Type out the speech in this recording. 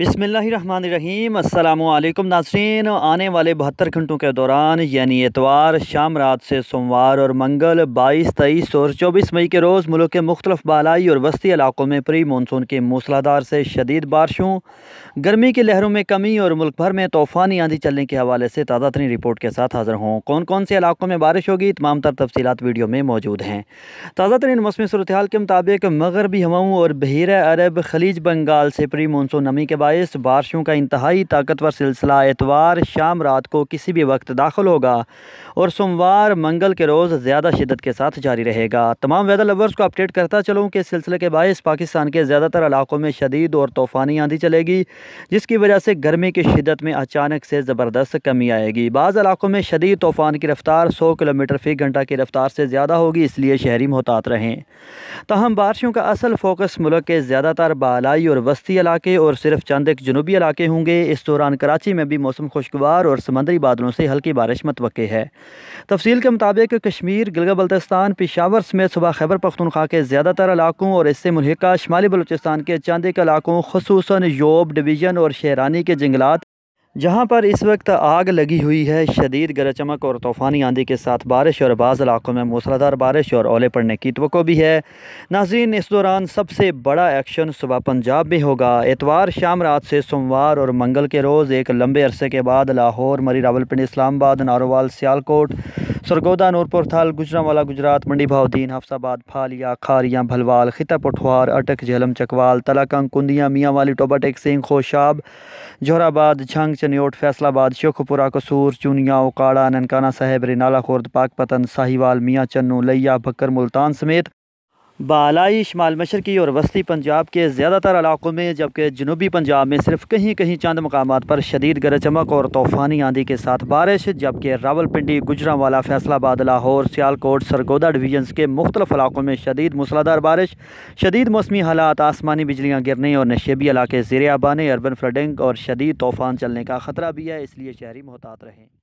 बिसमीम अल्लाम नासरीन आने वाले बहत्तर घंटों के दौरान यानी एतवार शाम रात से सोमवार और मंगल बाईस तेईस और चौबीस मई के रोज़ मुल्क के मुख्तलिफ बालाई और वस्ती इलाकों में प्री मानसून की मूसलाधार से शदीद बारिशों गर्मी की लहरों में कमी और मुल्क भर में तूफ़ानी आंधी चलने के हवाले से ताज़ा तरीन रिपोर्ट के साथ हाजिर हों कौन कौन से इलाकों में बारिश होगी तमाम तर तफसीत वीडियो में मौजूद हैं ताज़ा तरीन मौसमी सूरत के मुताबिक मगरबी हवाओं और बहर अरब खलीज बंगाल से प्री मानसून नमी के बायस बारिशों का इंतहाई ताकतवर सिलसिला एतवार शाम रात को किसी भी वक्त दाखिल होगा और सोमवार मंगल के रोज़ ज़्यादा शिदत के साथ जारी रहेगा तमाम वेदर लवर्स को अपडेट करता चलूँ कि सिलसिले के बायस पाकिस्तान के ज़्यादातर इलाकों में शदीद और तूफ़ानी आंधी चलेगी जिसकी वजह से गर्मी की शिदत में अचानक से ज़बरदस्त कमी आएगी बाज़ इलाकों में शदीद तूफ़ान की रफ्तार सौ किलोमीटर फ़ी घंटा की रफ्तार से ज़्यादा होगी इसलिए शहरी मोहतात रहें तहम बारिशों का असल फोकस मुल्क के ज़्यादातर बालाई और वस्ती इलाके और सिर्फ चंद एक जनूबी इलाके होंगे इस दौरान कराची में भी मौसम खुशगवार और समंदरी बादलों से हल्की बारिश मतवक़ है तफसील के मुताबिक कश्मीर गिलगा बल्तिस्तान पिशावर समेत सुबह खैबर पख्तनख्वा के ज़्यादातर इलाकों और इससे मुलहका शुमाली बलोचिस्तान के चंद एक इलाकों खसूस योब डिवीज़न और शहरानी के जंगलात जहाँ पर इस वक्त आग लगी हुई है शदीद गरज चमक और तूफ़ानी आंधी के साथ बारिश और बाज़ इलाकों में मूसलाधार बारिश और ओले पड़ने की तो भी है नाजीन इस दौरान सबसे बड़ा एक्शन सुबह पंजाब में होगा एतवार शाम रात से सोमवार और मंगल के रोज़ एक लंबे अरसे के बाद लाहौर मरी रावलपिंडी इस्लामाबाद नारोवाल सियालकोट सरगोदा नूरपुर थाल गुजरावाला गुजरात मंडी भावदीन हफ्साबाद फालिया खारियाँ भलवाल खिता पठवार अटक झेलम चकवाल तलाकंग कुंदियाँ मियाँ वाली टोबाटेक सिंह खोशाब जोहराबाद झंग चनियोट फैसलाबाद शेखपुरा कसूर चूनिया उकाड़ा ननकाना साहेब रिनाला खुर्द पाकपतन साहिवाल मियाँ चन्नू लैया भक्कर मुल्तान समेत बालाई शमाल मशरकी और वस्ती पंजाब के ज़्यादातर इलाकों में जबकि जनूबी पंजाब में सिर्फ कहीं कहीं चंद मकाम पर शदीद गरज चमक और तूफ़ानी आंधी के साथ बारिश जबकि रावलपिंडी गुजरावाला फैसलाबाद लाहौर सियालकोट सरगोदा डिवीजन्स के मुख्तलिफ इलाकों में शदीद मूसलाधार बारिश शदीद मौसमी हालात आसमानी बिजलियाँ गिरने और नशेबी इलाके ज़ेर आबाने अर्बन फ्लडिंग और शदीद तूफ़ान चलने का ख़तरा भी है इसलिए शहरी मोहतात रहें